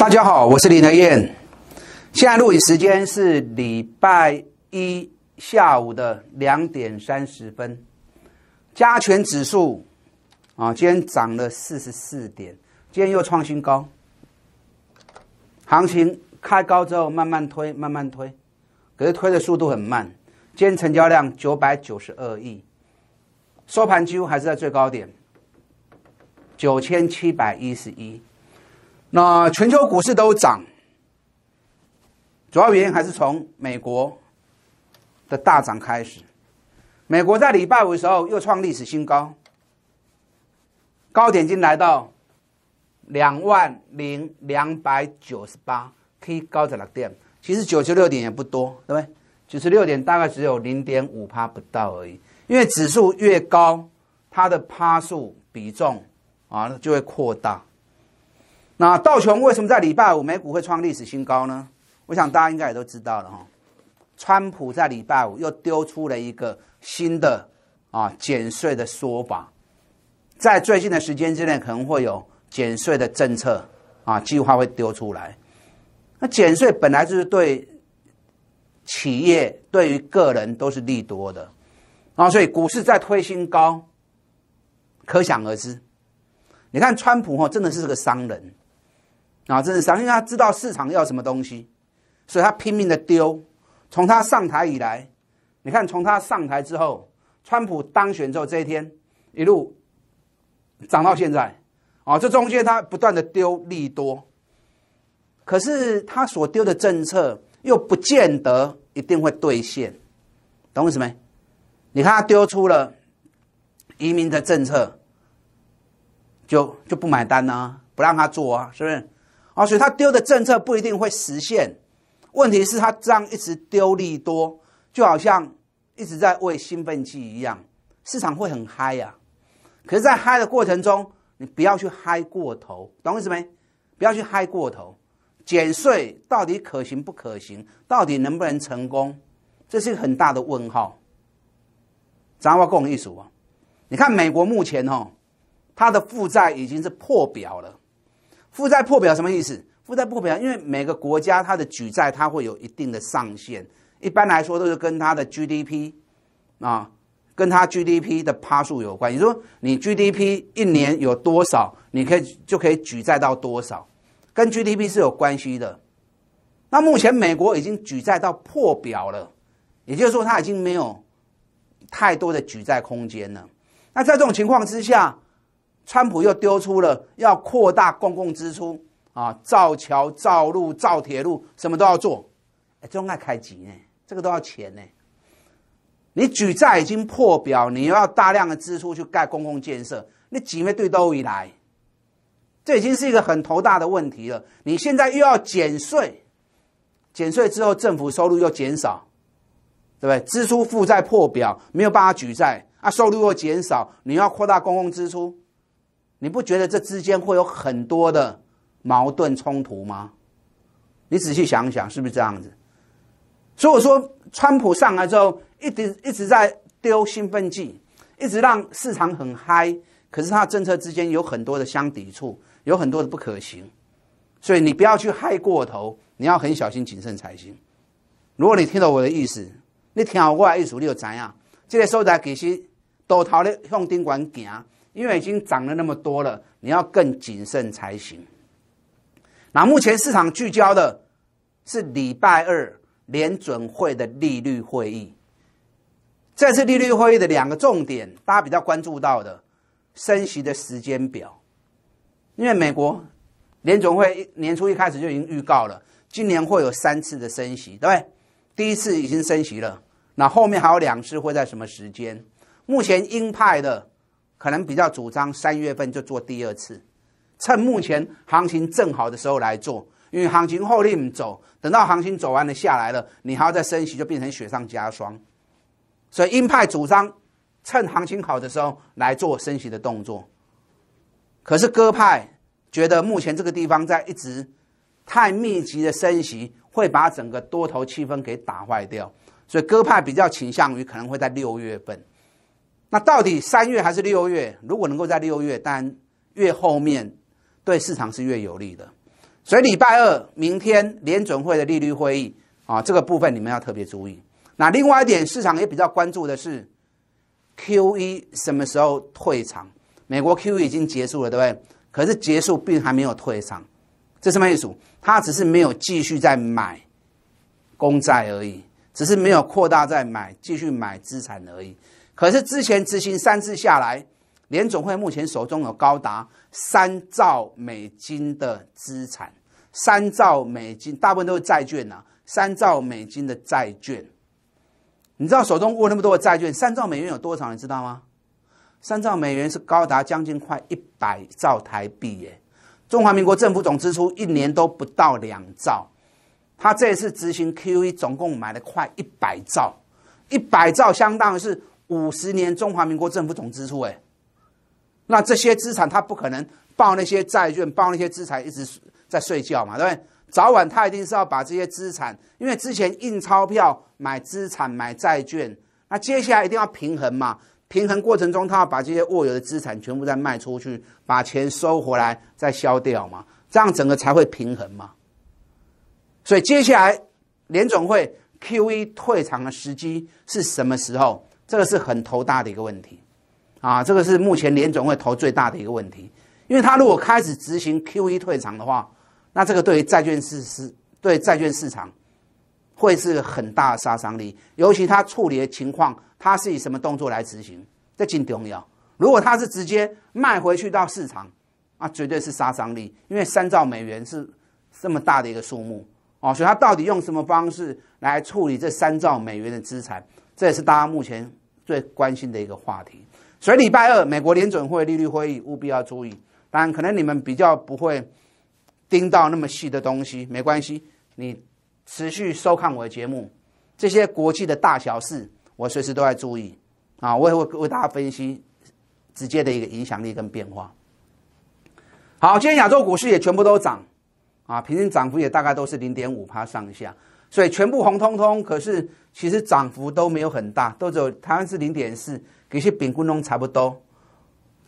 大家好，我是李德燕。现在录影时间是礼拜一下午的两点三十分。加权指数啊，今天涨了四十四点，今天又创新高。行情开高之后慢慢推，慢慢推，可是推的速度很慢。今天成交量九百九十二亿，收盘几乎还是在最高点，九千七百一十一。那全球股市都涨，主要原因还是从美国的大涨开始。美国在礼拜五的时候又创历史新高，高点经来到两万零两百九十八 K 高的那点，其实九十六点也不多，对不对？九十六点大概只有零点五趴不到而已。因为指数越高，它的趴数比重啊就会扩大。那道琼为什么在礼拜五美股会创历史新高呢？我想大家应该也都知道了哈。川普在礼拜五又丢出了一个新的啊减税的说法，在最近的时间之内，可能会有减税的政策啊计划会丢出来。那减税本来就是对企业、对于个人都是利多的啊，所以股市在推新高，可想而知。你看川普哈，真的是个商人。啊，后真是因为他知道市场要什么东西，所以他拼命的丢。从他上台以来，你看，从他上台之后，川普当选之后这一天，一路涨到现在。啊，这中间他不断的丢利多，可是他所丢的政策又不见得一定会兑现，懂我意思没？你看他丢出了移民的政策，就就不买单呢，不让他做啊，是不是？啊，所以他丢的政策不一定会实现。问题是他这样一直丢利多，就好像一直在喂兴奋剂一样，市场会很嗨呀。可是，在嗨的过程中，你不要去嗨过头，懂意思没？不要去嗨过头。减税到底可行不可行？到底能不能成功？这是一个很大的问号。咱们再共一组啊，你看美国目前哦，它的负债已经是破表了。负债破表什么意思？负债破表，因为每个国家它的举债它会有一定的上限，一般来说都是跟它的 GDP，啊，跟它 GDP 的趴数有关。也就是说，你 GDP 一年有多少，你可以就可以举债到多少，跟 GDP 是有关系的。那目前美国已经举债到破表了，也就是说它已经没有太多的举债空间了。那在这种情况之下，川普又丢出了要扩大公共支出啊，造桥、造路、造铁路，什么都要做，哎，总爱开机呢，这个都要钱呢。你举债已经破表，你又要大量的支出去盖公共建设，你几位对都来？这已经是一个很头大的问题了。你现在又要减税，减税之后政府收入又减少，对不对？支出负债破表，没有办法举债啊，收入又减少，你要扩大公共支出。你不觉得这之间会有很多的矛盾冲突吗？你仔细想想，是不是这样子？所以我说，川普上来之后，一直一直在丢兴奋剂，一直让市场很嗨。可是他的政策之间有很多的相抵触，有很多的不可行。所以你不要去嗨过头，你要很小心谨慎才行。如果你听到我的意思，你听好我的意思，你就知样？这个所在其实都头咧向顶管行。因为已经涨了那么多了，你要更谨慎才行。那目前市场聚焦的是礼拜二联准会的利率会议。这次利率会议的两个重点，大家比较关注到的升息的时间表。因为美国联总会年初一开始就已经预告了，今年会有三次的升息，对不对？第一次已经升息了，那后面还有两次会在什么时间？目前鹰派的。可能比较主张三月份就做第二次，趁目前行情正好的时候来做，因为行情后力走，等到行情走完了下来了，你还要再升息就变成雪上加霜。所以鹰派主张趁行情好的时候来做升息的动作，可是鸽派觉得目前这个地方在一直太密集的升息，会把整个多头气氛给打坏掉，所以鸽派比较倾向于可能会在六月份。那到底三月还是六月？如果能够在六月，但越后面对市场是越有利的。所以礼拜二、明天联准会的利率会议啊，这个部分你们要特别注意。那另外一点，市场也比较关注的是 QE 什么时候退场？美国 QE 已经结束了，对不对？可是结束并还没有退场，这是什么意思？它只是没有继续在买公债而已，只是没有扩大在买，继续买资产而已。可是之前执行三次下来，联总会目前手中有高达三兆美金的资产，三兆美金大部分都是债券呐，三兆美金的债券。你知道手中握那么多的债券，三兆美元有多少？你知道吗？三兆美元是高达将近快一百兆台币耶！中华民国政府总支出一年都不到两兆，他这次执行 QE 总共买了快一百兆，一百兆相当于是。五十年中华民国政府总支出，哎，那这些资产他不可能报那些债券、报那些资产一直在睡觉嘛，对不对？早晚他一定是要把这些资产，因为之前印钞票买资产、买债券，那接下来一定要平衡嘛。平衡过程中，他要把这些握有的资产全部再卖出去，把钱收回来，再消掉嘛，这样整个才会平衡嘛。所以接下来联总会 Q E 退场的时机是什么时候？这个是很头大的一个问题，啊，这个是目前联总会头最大的一个问题，因为他如果开始执行 Q e 退场的话，那这个对债券市市对债券市场会是很大的杀伤力。尤其他处理的情况，他是以什么动作来执行，这很重要。如果他是直接卖回去到市场，啊，绝对是杀伤力，因为三兆美元是这么大的一个数目，哦，所以他到底用什么方式来处理这三兆美元的资产，这也是大家目前。最关心的一个话题，所以礼拜二美国联准会利率会议务必要注意。当然，可能你们比较不会盯到那么细的东西，没关系，你持续收看我的节目，这些国际的大小事，我随时都在注意啊，我也会为大家分析直接的一个影响力跟变化。好，今天亚洲股市也全部都涨，啊，平均涨幅也大概都是零点五上下。所以全部红彤彤，可是其实涨幅都没有很大，都只有台湾是零点四，跟一些丙棍中差不多。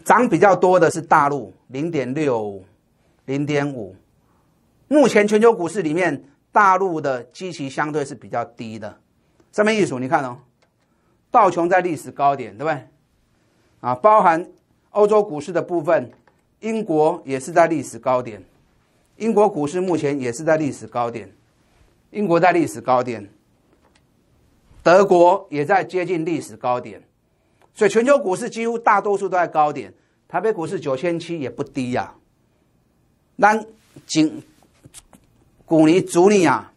涨比较多的是大陆，零点六、零点五。目前全球股市里面，大陆的基期相对是比较低的。上面一组你看哦，道琼在历史高点，对不对？啊，包含欧洲股市的部分，英国也是在历史高点，英国股市目前也是在历史高点。英国在历史高点，德国也在接近历史高点，所以全球股市几乎大多数都在高点。台北股市九千七也不低呀。那仅古尼足尼啊，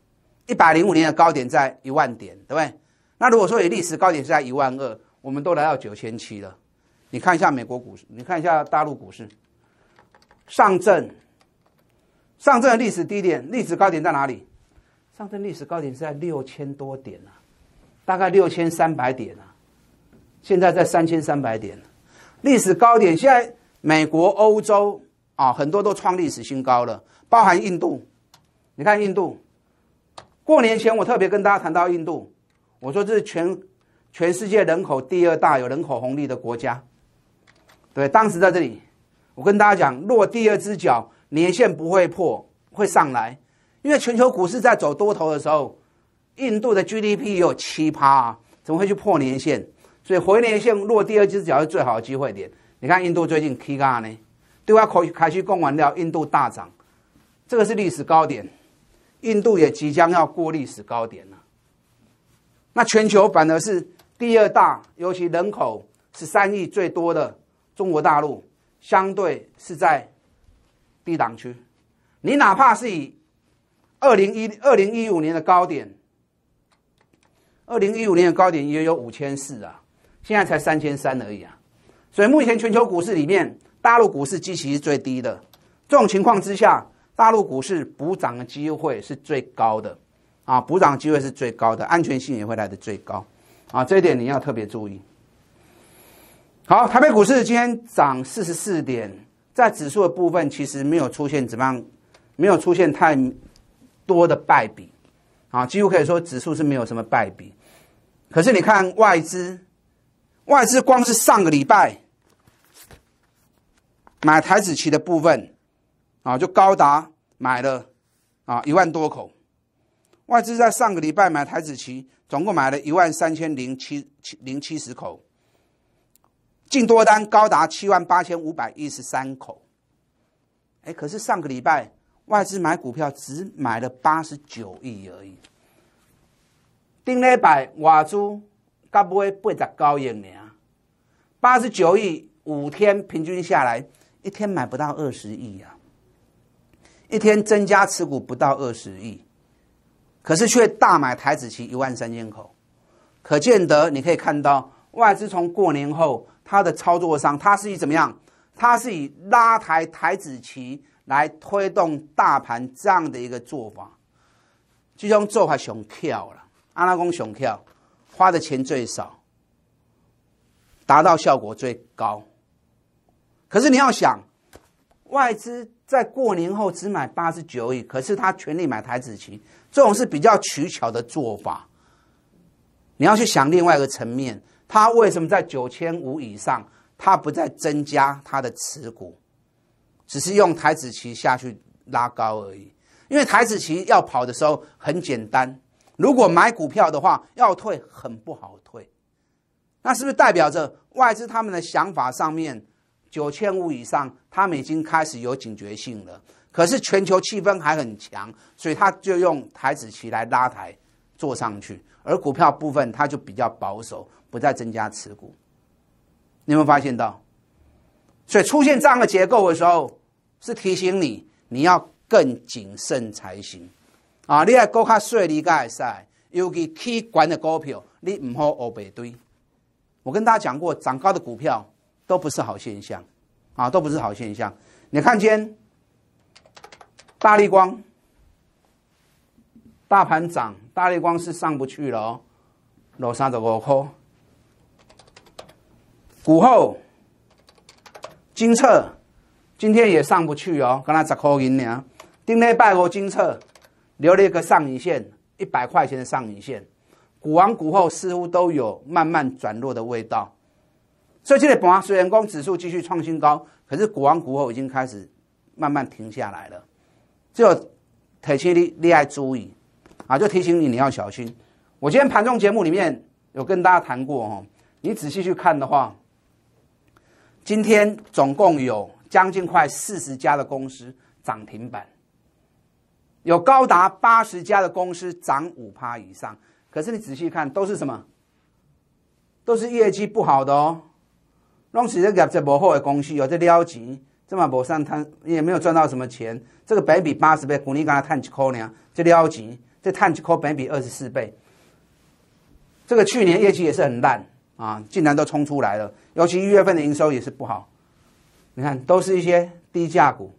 一百零五年的高点在一万点，对不对？那如果说以历史高点是在一万二，我们都来到九千七了。你看一下美国股市，你看一下大陆股市，上证，上证的历史低点、历史高点在哪里？上证历史高点是在六千多点啊，大概六千三百点啊，现在在三千三百点。历史高点现在美国、欧洲啊，很多都创历史新高了，包含印度。你看印度，过年前我特别跟大家谈到印度，我说这是全全世界人口第二大、有人口红利的国家。对，当时在这里，我跟大家讲，落第二只脚，年限不会破，会上来。因为全球股市在走多头的时候，印度的 GDP 有七趴啊，怎么会去破年线？所以回年线落第二只脚是最好的机会点。你看印度最近 T a 呢，对外开开去供完料，印度大涨，这个是历史高点，印度也即将要过历史高点了。那全球反而是第二大，尤其人口是三亿最多的中国大陆，相对是在低档区。你哪怕是以二零一二零一五年的高点，二零一五年的高点也有五千四啊，现在才三千三而已啊，所以目前全球股市里面，大陆股市基期是最低的。这种情况之下，大陆股市补涨的机会是最高的啊，补涨机会是最高的，安全性也会来的最高啊，这一点你要特别注意。好，台北股市今天涨四十四点，在指数的部分其实没有出现怎么样，没有出现太。多的败笔，啊，几乎可以说指数是没有什么败笔。可是你看外资，外资光是上个礼拜买台子旗的部分，啊，就高达买了啊一万多口。外资在上个礼拜买台子旗，总共买了一万三千零七七零七十口，净多单高达七万八千五百一十三口。哎，可是上个礼拜。外资买股票只买了八十九亿而已，顶礼拜外资不买八十高円呢？八十九亿五天平均下来，一天买不到二十亿呀，一天增加持股不到二十亿，可是却大买台子棋一万三千口，可见得你可以看到外资从过年后，它的操作上，它是以怎么样？它是以拉抬台子棋。来推动大盘这样的一个做法，这种做法熊跳了，阿拉公熊跳，花的钱最少，达到效果最高。可是你要想，外资在过年后只买八十九亿，可是他全力买台子棋，这种是比较取巧的做法。你要去想另外一个层面，他为什么在九千五以上，他不再增加他的持股？只是用台子棋下去拉高而已，因为台子棋要跑的时候很简单。如果买股票的话，要退很不好退。那是不是代表着外资他们的想法上面九千五以上，他们已经开始有警觉性了？可是全球气氛还很强，所以他就用台子棋来拉台做上去，而股票部分他就比较保守，不再增加持股。你有没有发现到？所以出现这样的结构的时候，是提醒你，你要更谨慎才行啊！你要高卡税率，盖塞，尤其期管的股票，你唔好乌白堆。我跟大家讲过，涨高的股票都不是好现象啊，都不是好现象。你看见？大立光，大盘涨，大立光是上不去了哦，落三十五块，股后。金策今天也上不去哦，刚才十块钱呢。顶内拜五金策留了一个上影线，一百块钱的上影线。股王股后似乎都有慢慢转弱的味道，所以今天本上资然股指数继续创新高，可是股王股后已经开始慢慢停下来了。就提醒你，你要注意啊！就提醒你，你要小心。我今天盘中节目里面有跟大家谈过哦，你仔细去看的话。今天总共有将近快四十家的公司涨停板，有高达八十家的公司涨五趴以上。可是你仔细看，都是什么？都是业绩不好的哦，弄起这个这不好的公司，有在撩级，这么不上摊，也没有赚到什么钱。这个百比八十倍，股你刚才探几颗呢？这撩级，这探几颗百比二十四倍，这个去年业绩也是很烂。啊，竟然都冲出来了！尤其一月份的营收也是不好，你看，都是一些低价股。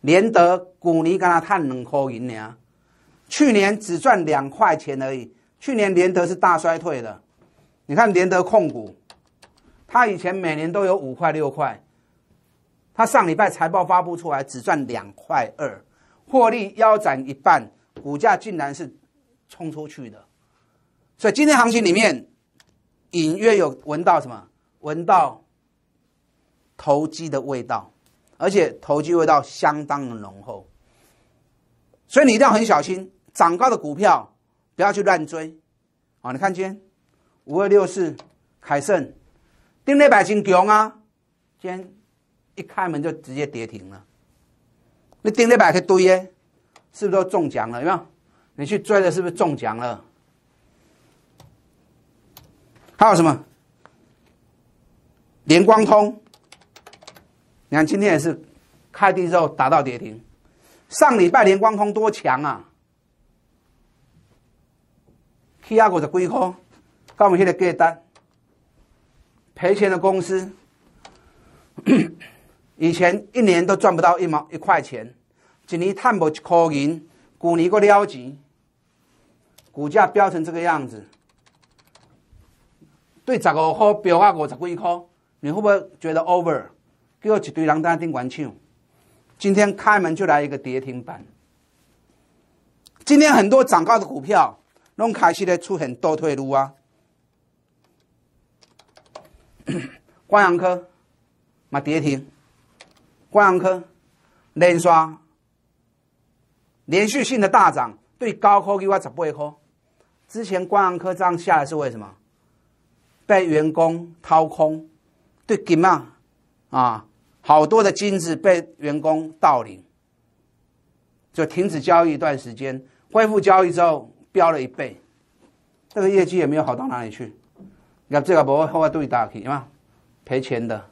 连德股尼跟他碳冷扣银呢，去年只赚两块钱而已。去年连德是大衰退的，你看连德控股，他以前每年都有五块六块，他上礼拜财报发布出来只赚两块二，获利腰斩一半，股价竟然是冲出去的。所以今天行情里面。隐约有闻到什么？闻到投机的味道，而且投机味道相当的浓厚，所以你一定要很小心，涨高的股票不要去乱追。啊，你看见五二六四凯盛，顶礼拜真强啊，今天一开门就直接跌停了。你顶礼拜去堆耶，是不是都中奖了？有没有？你去追的是不是中奖了？还有什么？联光通，你看今天也是开低之后达到跌停。上礼拜联光通多强啊，k 二五的几空，刚我们那个隔单，赔钱的公司，以前一年都赚不到一毛一块钱，今年碳博一块盈，股尼个撩急，股价飙成这个样子。对十五号标啊，五十五块你会不会觉得 over？叫一堆人在那顶关抢。今天开门就来一个跌停板。今天很多涨高的股票，弄开始咧出很多退路啊。光阳科，嘛跌停。光阳科，连刷连续性的大涨，对高科给我十八会扣。之前光阳科这样下来是为什么？被员工掏空，对金嘛，啊，好多的金子被员工盗领，就停止交易一段时间，恢复交易之后飙了一倍，这个业绩也没有好到哪里去。你看这个不会后来对打去嘛，赔钱的。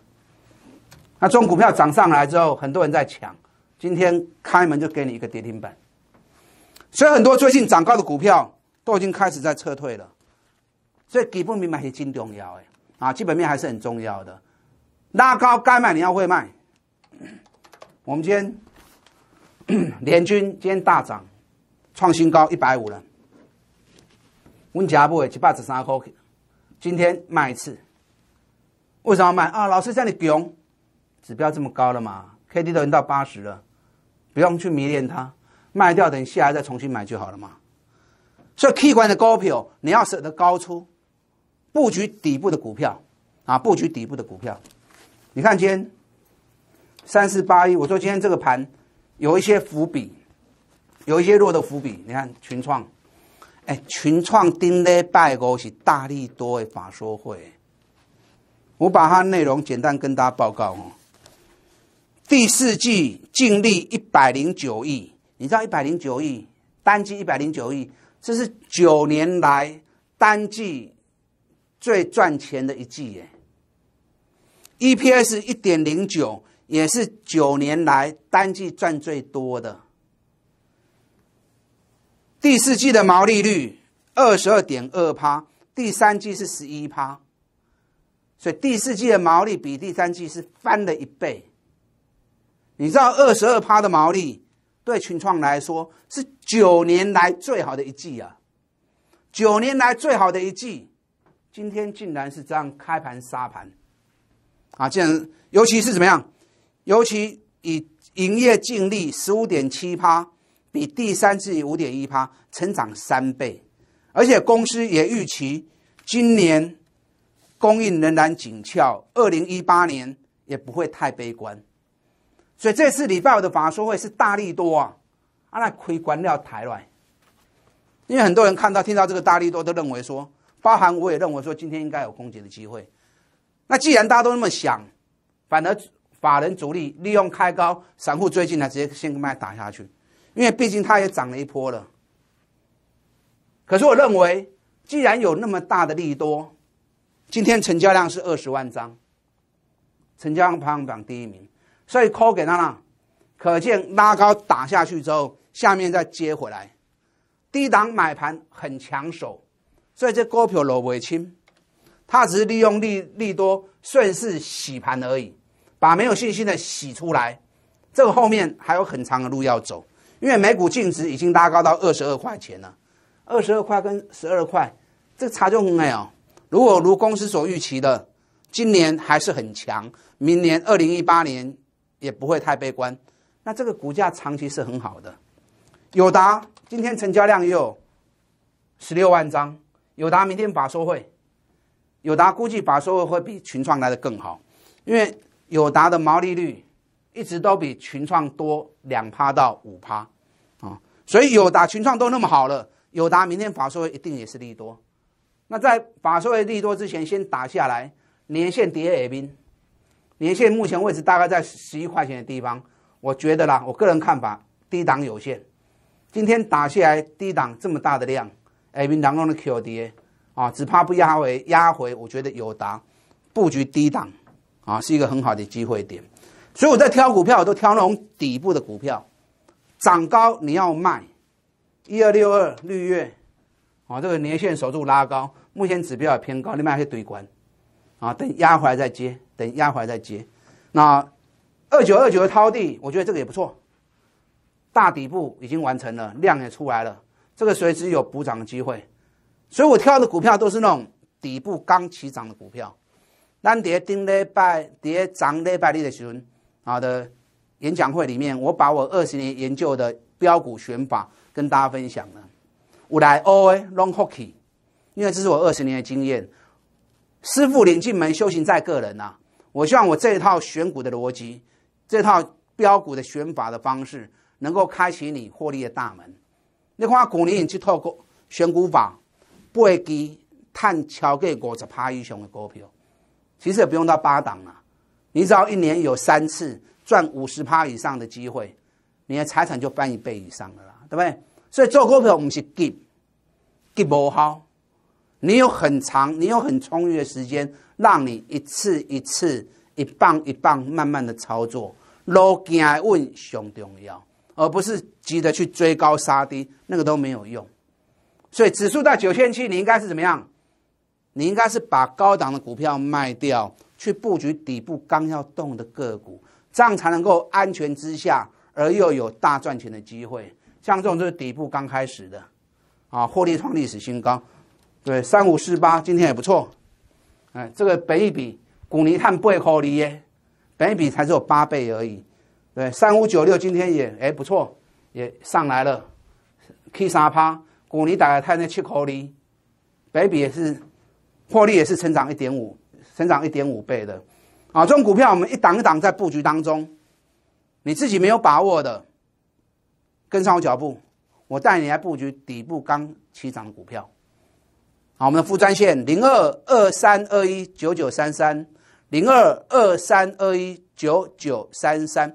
那中股票涨上来之后，很多人在抢，今天开门就给你一个跌停板，所以很多最近涨高的股票都已经开始在撤退了。所以基本面还是真重要的啊，基本面还是很重要的。拉高该卖你要会卖。我们今天 联军今天大涨，创新高一百五了。温家布诶一百十三块，今天卖一次。为什么要卖啊？老师叫你囧，指标这么高了嘛，K D 都已经到八十了，不用去迷恋它，卖掉等下来再重新买就好了嘛。所以 K 线的高票你要舍得高出。布局底部的股票，啊，布局底部的股票。你看今天三四八一，我说今天这个盘有一些伏笔，有一些弱的伏笔。你看群创，哎，群创丁叻拜五是大力多的法说会。我把它内容简单跟大家报告哦。第四季净利一百零九亿，你知道一百零九亿单季一百零九亿，这是九年来单季。最赚钱的一季耶，EPS 一点零九，也是九年来单季赚最多的。第四季的毛利率二十二点二趴，第三季是十一趴，所以第四季的毛利比第三季是翻了一倍。你知道二十二趴的毛利对群创来说是九年来最好的一季啊，九年来最好的一季。今天竟然是这样开盘杀盘啊！竟然，尤其是怎么样？尤其以营业净利十五点七趴，比第三季五点一趴成长三倍，而且公司也预期今年供应仍然紧俏，二零一八年也不会太悲观。所以这次礼拜五的法说会是大力多啊！啊，那亏官要抬来，因为很多人看到听到这个大力多，都认为说。包含我也认为说今天应该有攻击的机会，那既然大家都那么想，反而法人主力利用开高，散户追进来直接先卖打下去，因为毕竟它也涨了一波了。可是我认为，既然有那么大的利多，今天成交量是二十万张，成交量排行榜第一名，所以 call 给他了，可见拉高打下去之后，下面再接回来，低档买盘很抢手。所以这股票揉不清，他只是利用利利多顺势洗盘而已，把没有信心的洗出来。这个后面还有很长的路要走，因为每股净值已经拉高到二十二块钱了，二十二块跟十二块，这差就很大哦。如果如公司所预期的，今年还是很强，明年二零一八年也不会太悲观，那这个股价长期是很好的。友达今天成交量也有十六万张。友达明天法说会，友达估计法说会会比群创来的更好，因为友达的毛利率一直都比群创多两趴到五趴，啊，所以友达群创都那么好了，友达明天法说一定也是利多。那在法说利多之前，先打下来，连线叠耳冰，连线目前为止大概在十一块钱的地方，我觉得啦，我个人看法低档有限，今天打下来低档这么大的量。A 股当中的 QD，A 啊，只怕不压回压回，我觉得有达布局低档啊，是一个很好的机会点。所以我在挑股票，我都挑那种底部的股票，涨高你要卖。一二六二绿月，啊，这个年限守住拉高，目前指标也偏高，你买还可以堆管啊，等压回来再接，等压回来再接。那二九二九的滔地，我觉得这个也不错，大底部已经完成了，量也出来了。这个随时有补涨的机会，所以我挑的股票都是那种底部刚起涨的股票。那在丁礼拜跌涨礼拜六的时，候，啊的，演讲会里面，我把我二十年研究的标股选法跟大家分享了。我来哦，哎，Long Hockey，因为这是我二十年的经验。师傅领进门，修行在个人呐。我希望我这一套选股的逻辑，这套标股的选法的方式，能够开启你获利的大门。你看，股民去透过选股法，背支探超过五十趴以上的股票，其实也不用到八档了，你只要一年有三次赚五十趴以上的机会，你的财产就翻一倍以上了啦，对不对？所以做股票，我是急，急无好。你有很长，你有很充裕的时间，让你一次一次，一棒一棒，慢慢的操作，路行稳上重要。而不是急着去追高杀低，那个都没有用。所以指数到九千七，你应该是怎么样？你应该是把高档的股票卖掉，去布局底部刚要动的个股，这样才能够安全之下，而又有大赚钱的机会。像这种就是底部刚开始的，啊，获利创历史新高，对，三五四八今天也不错。哎，这个一亿股你看背可离耶，本一比才只有八倍而已。对，三五九六今天也哎不错，也上来了，k 三趴。古你打得太那七口里，北比也是获利也是成长一点五，成长一点五倍的，啊，这种股票我们一档一档在布局当中，你自己没有把握的，跟上我脚步，我带你来布局底部刚起涨的股票。好，我们的副专线零二二三二一九九三三零二二三二一九九三三。